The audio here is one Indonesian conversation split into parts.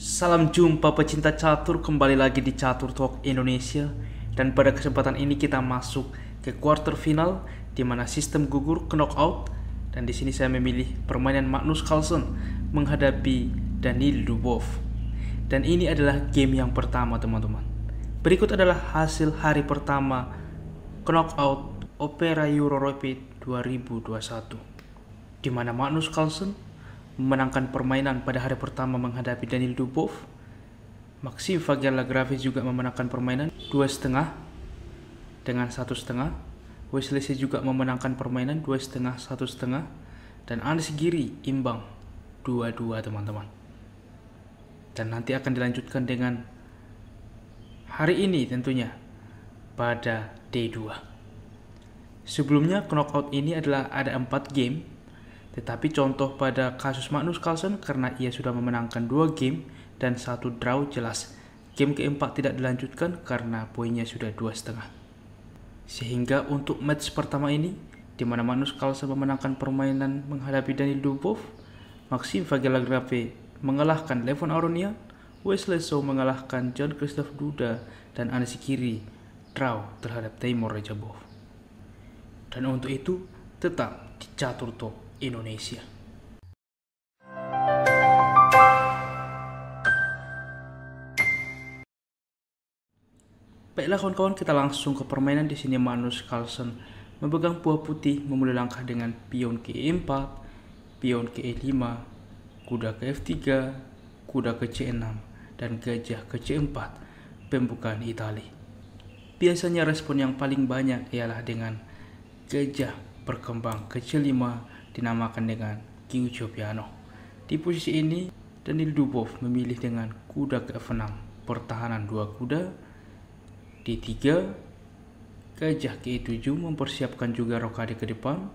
Salam jumpa pecinta catur kembali lagi di Catur Talk Indonesia dan pada kesempatan ini kita masuk ke quarter final di mana sistem gugur knockout dan di sini saya memilih permainan Magnus Carlsen menghadapi Daniil Dubov. Dan ini adalah game yang pertama teman-teman. Berikut adalah hasil hari pertama knockout Opera Euro Rapid 2021 di mana Magnus Carlsen memenangkan permainan pada hari pertama menghadapi Daniel Dubov. Maxim Lagrave juga memenangkan permainan dua setengah dengan satu setengah, Wesley juga memenangkan permainan dua setengah satu setengah dan Anis Giri imbang dua dua teman-teman. Dan nanti akan dilanjutkan dengan hari ini tentunya pada day 2. Sebelumnya knockout ini adalah ada empat game tetapi contoh pada kasus Magnus Carlsen karena ia sudah memenangkan dua game dan satu draw jelas. Game keempat tidak dilanjutkan karena poinnya sudah dua setengah. Sehingga untuk match pertama ini, di mana Magnus Carlsen memenangkan permainan menghadapi Daniel Dubov, Maxim Vagelagrape mengalahkan Levon Aronia, Wesley So mengalahkan John Christoph Duda dan Kiri draw terhadap Timur Rajabov. Dan untuk itu, tetap catur top Indonesia. Baiklah kawan-kawan, kita langsung ke permainan di sini Manus Carlsen memegang buah putih memulai langkah dengan pion ke E4, pion ke E5, kuda ke F3, kuda ke C6, dan gajah ke C4, pembukaan Itali. Biasanya respon yang paling banyak ialah dengan gajah berkembang ke C5 dinamakan dengan Qiu Piano. Di posisi ini, Daniel Dubov memilih dengan kuda ke-6, pertahanan dua kuda, D3, gajah ke 7 mempersiapkan juga rokade ke depan,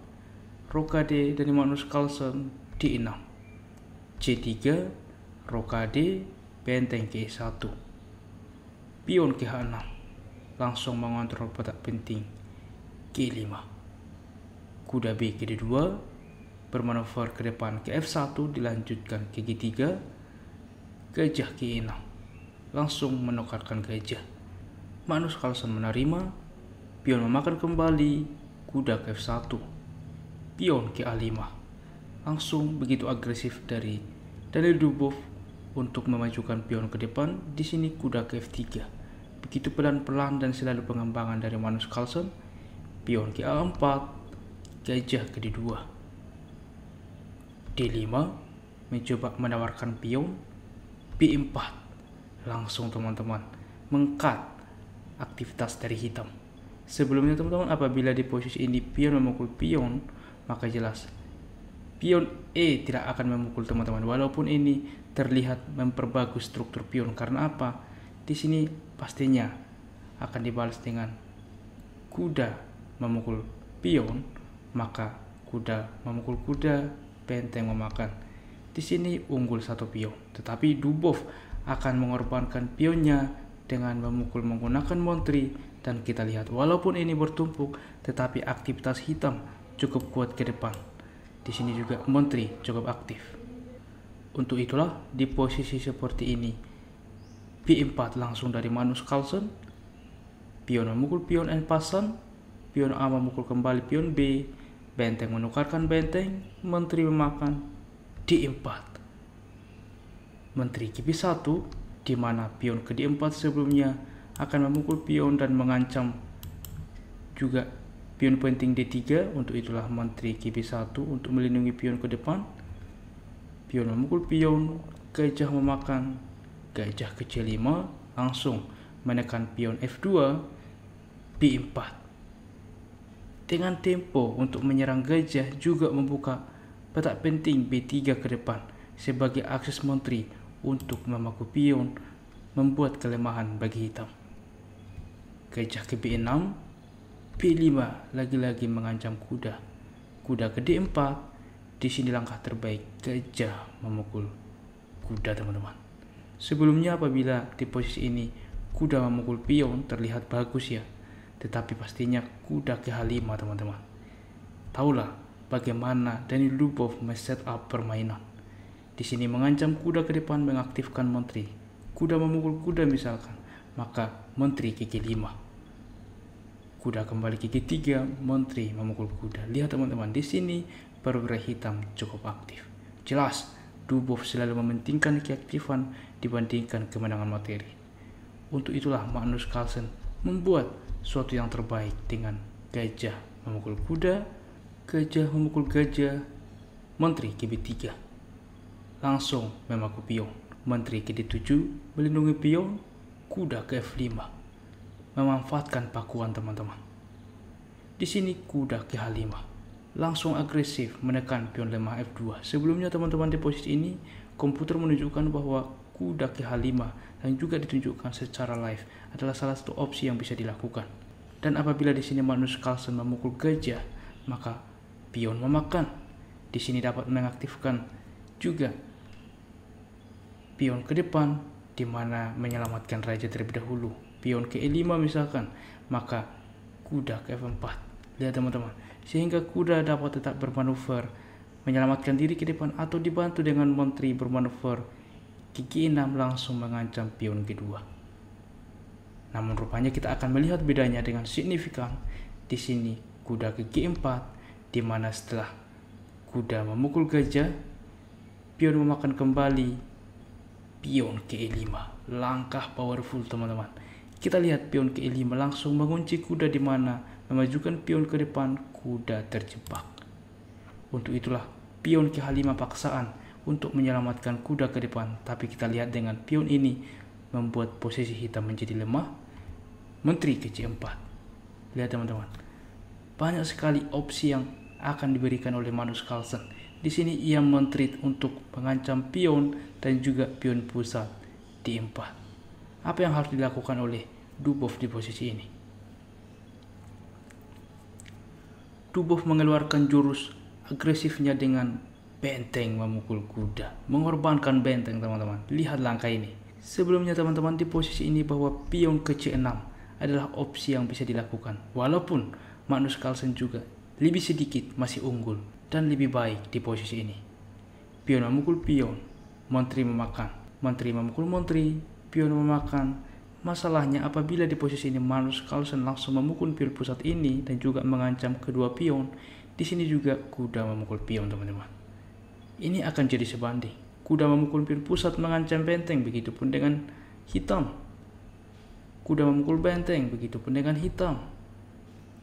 rokade dari Magnus Carlsen D6, C3, rokade, benteng ke 1, pion ke H6, langsung mengontrol petak penting G5, kuda B ke 2, bermanuver ke depan ke F1 dilanjutkan ke G3 gajah ke E6 langsung menukarkan gajah Manus Carlsen menerima pion memakan kembali kuda ke F1 pion ke A5 langsung begitu agresif dari Daniel Dubov untuk memajukan pion ke depan di sini kuda ke F3 begitu pelan-pelan dan selalu pengembangan dari Manus Carlsen pion ke A4 gajah ke D2 D5 mencoba menawarkan pion B4 langsung teman-teman mengkat aktivitas dari hitam sebelumnya teman-teman apabila di posisi ini pion memukul pion maka jelas pion E tidak akan memukul teman-teman walaupun ini terlihat memperbagus struktur pion karena apa di sini pastinya akan dibalas dengan kuda memukul pion maka kuda memukul kuda Benteng memakan. Di sini unggul satu pion, tetapi Dubov akan mengorbankan pionnya dengan memukul menggunakan montri dan kita lihat walaupun ini bertumpuk tetapi aktivitas hitam cukup kuat ke depan. Di sini juga montri cukup aktif. Untuk itulah di posisi seperti ini P4 langsung dari Manus Carlsen pion memukul pion en passant, pion A memukul kembali pion B Benteng menukarkan benteng, menteri memakan di 4 Menteri kipi 1, di mana pion ke diempat 4 sebelumnya akan memukul pion dan mengancam juga pion penting D3, untuk itulah menteri kipi 1 untuk melindungi pion ke depan. Pion memukul pion, gajah memakan, gajah ke C5 langsung menekan pion F2, B4 dengan tempo untuk menyerang gajah juga membuka petak penting B3 ke depan sebagai akses menteri untuk memaku pion membuat kelemahan bagi hitam. Gajah ke B6, B5 lagi-lagi mengancam kuda. Kuda ke D4, di sini langkah terbaik gajah memukul kuda teman-teman. Sebelumnya apabila di posisi ini kuda memukul pion terlihat bagus ya, tetapi pastinya kuda ke h 5 teman-teman. Taulah bagaimana Danny Lubov meset up permainan. Di sini mengancam kuda ke depan mengaktifkan menteri. Kuda memukul kuda misalkan, maka menteri kiki 5. Kuda kembali kiki 3, menteri memukul kuda. Lihat teman-teman, di sini perwira hitam cukup aktif. Jelas, Dubov selalu mementingkan keaktifan dibandingkan kemenangan materi. Untuk itulah Magnus Carlsen membuat suatu yang terbaik dengan gajah memukul kuda, gajah memukul gajah, Menteri GB3. Langsung memaku pion, Menteri GD7 melindungi pion, kuda ke F5. Memanfaatkan pakuan teman-teman. Di sini kuda ke H5. Langsung agresif menekan pion lemah F2. Sebelumnya teman-teman di posisi ini, komputer menunjukkan bahwa Kuda ke 5 yang juga ditunjukkan secara live adalah salah satu opsi yang bisa dilakukan. Dan apabila di sini Magnus Carlsen memukul gajah, maka pion memakan. Di sini dapat mengaktifkan juga pion ke depan, di mana menyelamatkan raja terlebih dahulu. Pion ke E5 misalkan, maka kuda ke F4. Lihat teman-teman, sehingga kuda dapat tetap bermanuver menyelamatkan diri ke depan atau dibantu dengan menteri bermanuver Kiki Inam langsung mengancam pion G2. Namun rupanya kita akan melihat bedanya dengan signifikan di sini kuda ke g 4 di mana setelah kuda memukul gajah pion memakan kembali pion ke-5. Langkah powerful teman-teman. Kita lihat pion ke-5 langsung mengunci kuda di mana memajukan pion ke depan kuda terjebak. Untuk itulah pion ke-5 paksaan untuk menyelamatkan kuda ke depan, tapi kita lihat dengan pion ini membuat posisi hitam menjadi lemah. Menteri ke C4. Lihat teman-teman, banyak sekali opsi yang akan diberikan oleh manus Carlsen. Di sini ia menteri untuk mengancam pion dan juga pion pusat di 4. Apa yang harus dilakukan oleh Dubov di posisi ini? Dubov mengeluarkan jurus agresifnya dengan benteng memukul kuda. Mengorbankan benteng, teman-teman. Lihat langkah ini. Sebelumnya, teman-teman, di posisi ini bahwa pion ke C6 adalah opsi yang bisa dilakukan. Walaupun Magnus Carlsen juga lebih sedikit masih unggul dan lebih baik di posisi ini. Pion memukul pion, menteri memakan. Menteri memukul menteri, pion memakan. Masalahnya apabila di posisi ini Magnus Carlsen langsung memukul pion pusat ini dan juga mengancam kedua pion, di sini juga kuda memukul pion teman-teman ini akan jadi sebanding. Kuda memukul pil pusat mengancam benteng, begitupun dengan hitam. Kuda memukul benteng, begitupun dengan hitam.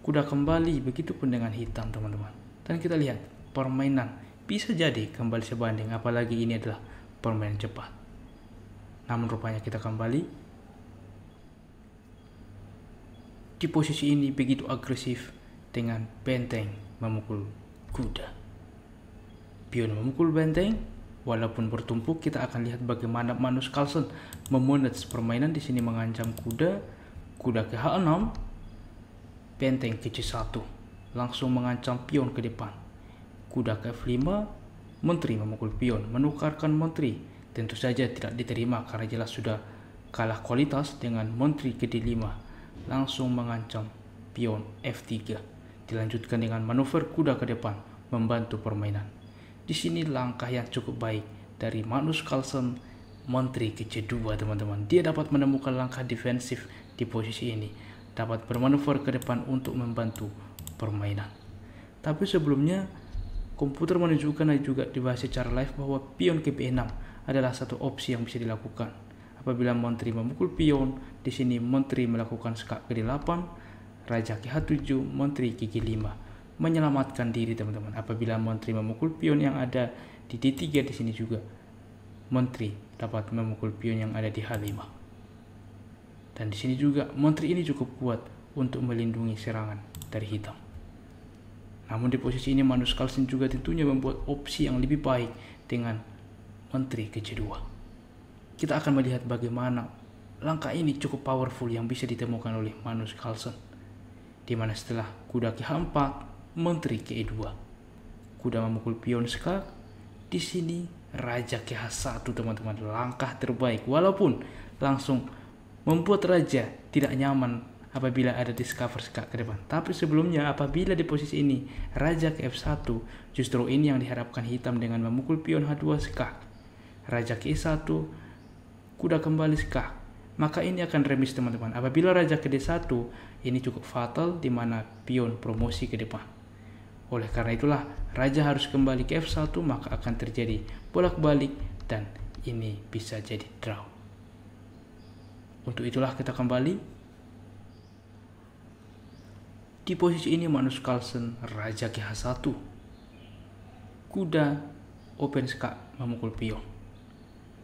Kuda kembali, begitupun dengan hitam, teman-teman. Dan kita lihat, permainan bisa jadi kembali sebanding, apalagi ini adalah permainan cepat. Namun rupanya kita kembali di posisi ini begitu agresif dengan benteng memukul kuda. Pion memukul benteng, walaupun bertumpuk kita akan lihat bagaimana Manus Carlsen memanage permainan di sini mengancam kuda, kuda ke H6, benteng ke C1, langsung mengancam pion ke depan. Kuda ke F5, menteri memukul pion, menukarkan menteri, tentu saja tidak diterima karena jelas sudah kalah kualitas dengan menteri ke D5, langsung mengancam pion F3. Dilanjutkan dengan manuver kuda ke depan, membantu permainan. Di sini langkah yang cukup baik dari Magnus Carlsen, Menteri kecedua teman-teman. Dia dapat menemukan langkah defensif di posisi ini, dapat bermanuver ke depan untuk membantu permainan. Tapi sebelumnya, komputer menunjukkan dan juga dibahas secara live bahwa pion ke B6 adalah satu opsi yang bisa dilakukan. Apabila Menteri memukul pion, di sini Menteri melakukan skak ke D8, Raja ke H7, Menteri ke G5 menyelamatkan diri teman-teman apabila menteri memukul pion yang ada di D3 di sini juga menteri dapat memukul pion yang ada di H5 dan di sini juga menteri ini cukup kuat untuk melindungi serangan dari hitam namun di posisi ini manus Kalsin juga tentunya membuat opsi yang lebih baik dengan menteri ke C2 kita akan melihat bagaimana langkah ini cukup powerful yang bisa ditemukan oleh manus Carlsen di mana setelah kuda ke 4 menteri ke 2 Kuda memukul pion sekar, di sini Raja ke 1 teman-teman langkah terbaik walaupun langsung membuat Raja tidak nyaman apabila ada discover sekar ke depan. Tapi sebelumnya apabila di posisi ini Raja ke F1 justru ini yang diharapkan hitam dengan memukul pion H2 sekar. Raja ke 1 kuda kembali sekar maka ini akan remis teman-teman. Apabila raja ke D1, ini cukup fatal di mana pion promosi ke depan. Oleh karena itulah, raja harus kembali ke F1 maka akan terjadi bolak-balik dan ini bisa jadi draw. Untuk itulah kita kembali di posisi ini manus Carlsen Raja GH1. Kuda Open Ska memukul pion.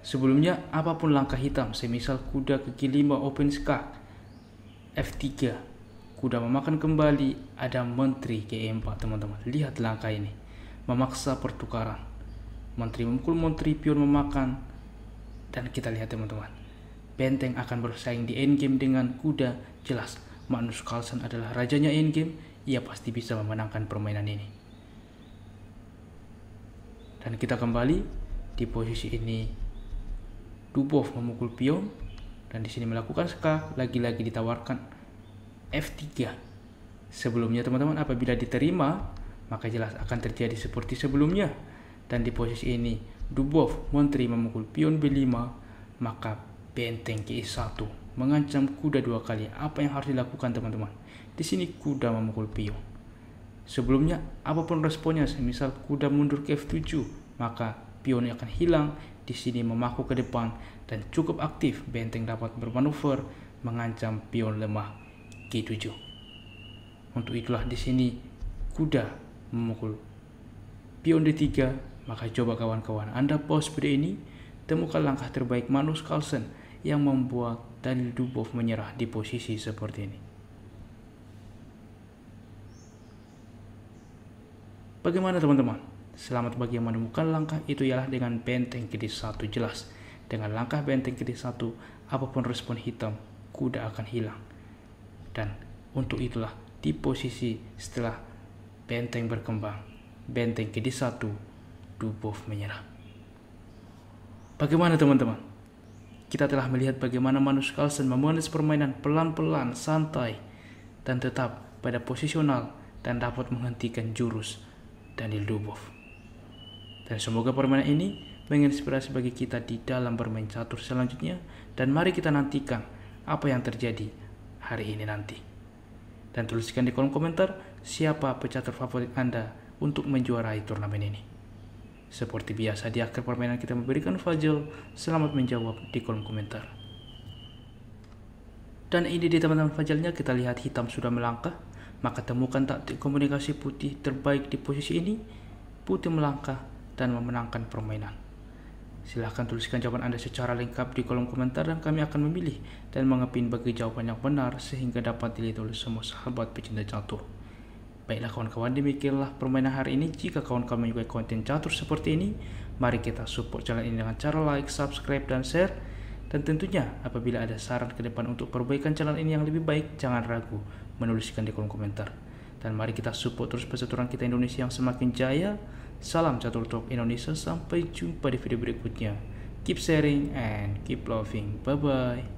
Sebelumnya apapun langkah hitam semisal kuda ke G5 Open Ska F3 kuda memakan kembali ada menteri keempat, 4 teman-teman lihat langkah ini memaksa pertukaran menteri memukul menteri pion memakan dan kita lihat teman-teman benteng akan bersaing di endgame dengan kuda jelas Magnus Carlsen adalah rajanya endgame ia pasti bisa memenangkan permainan ini dan kita kembali di posisi ini Dubov memukul pion dan di sini melakukan skak lagi-lagi ditawarkan F3. Sebelumnya teman-teman apabila diterima maka jelas akan terjadi seperti sebelumnya dan di posisi ini Dubov menteri memukul pion B5 maka benteng ke E1 mengancam kuda dua kali apa yang harus dilakukan teman-teman di sini kuda memukul pion sebelumnya apapun responnya semisal kuda mundur ke F7 maka pionnya akan hilang di sini memaku ke depan dan cukup aktif benteng dapat bermanuver mengancam pion lemah G7. Untuk itulah di sini kuda memukul pion D3, maka coba kawan-kawan Anda pause video ini, temukan langkah terbaik manus Carlsen yang membuat Daniel Dubov menyerah di posisi seperti ini. Bagaimana teman-teman? Selamat bagi yang menemukan langkah itu ialah dengan benteng ke D1 jelas. Dengan langkah benteng ke D1, apapun respon hitam, kuda akan hilang dan untuk itulah di posisi setelah benteng berkembang, benteng ke 1 Dubov menyerah. Bagaimana teman-teman? Kita telah melihat bagaimana Manus Carlsen memanage permainan pelan-pelan, santai, dan tetap pada posisional dan dapat menghentikan jurus Daniel Dubov. Dan semoga permainan ini menginspirasi bagi kita di dalam bermain catur selanjutnya dan mari kita nantikan apa yang terjadi hari ini nanti. Dan tuliskan di kolom komentar siapa pecatur favorit Anda untuk menjuarai turnamen ini. Seperti biasa di akhir permainan kita memberikan Fajl selamat menjawab di kolom komentar. Dan ini di teman-teman Fajlnya kita lihat hitam sudah melangkah, maka temukan taktik komunikasi putih terbaik di posisi ini. Putih melangkah dan memenangkan permainan. Silahkan tuliskan jawaban Anda secara lengkap di kolom komentar dan kami akan memilih dan mengepin bagi jawaban yang benar sehingga dapat dilihat oleh semua sahabat pecinta catur. Baiklah kawan-kawan, demikianlah permainan hari ini. Jika kawan-kawan menyukai konten catur seperti ini, mari kita support channel ini dengan cara like, subscribe, dan share. Dan tentunya, apabila ada saran ke depan untuk perbaikan channel ini yang lebih baik, jangan ragu menuliskan di kolom komentar. Dan mari kita support terus persatuan kita Indonesia yang semakin jaya, Salam Catur Talk Indonesia, sampai jumpa di video berikutnya. Keep sharing and keep loving. Bye-bye.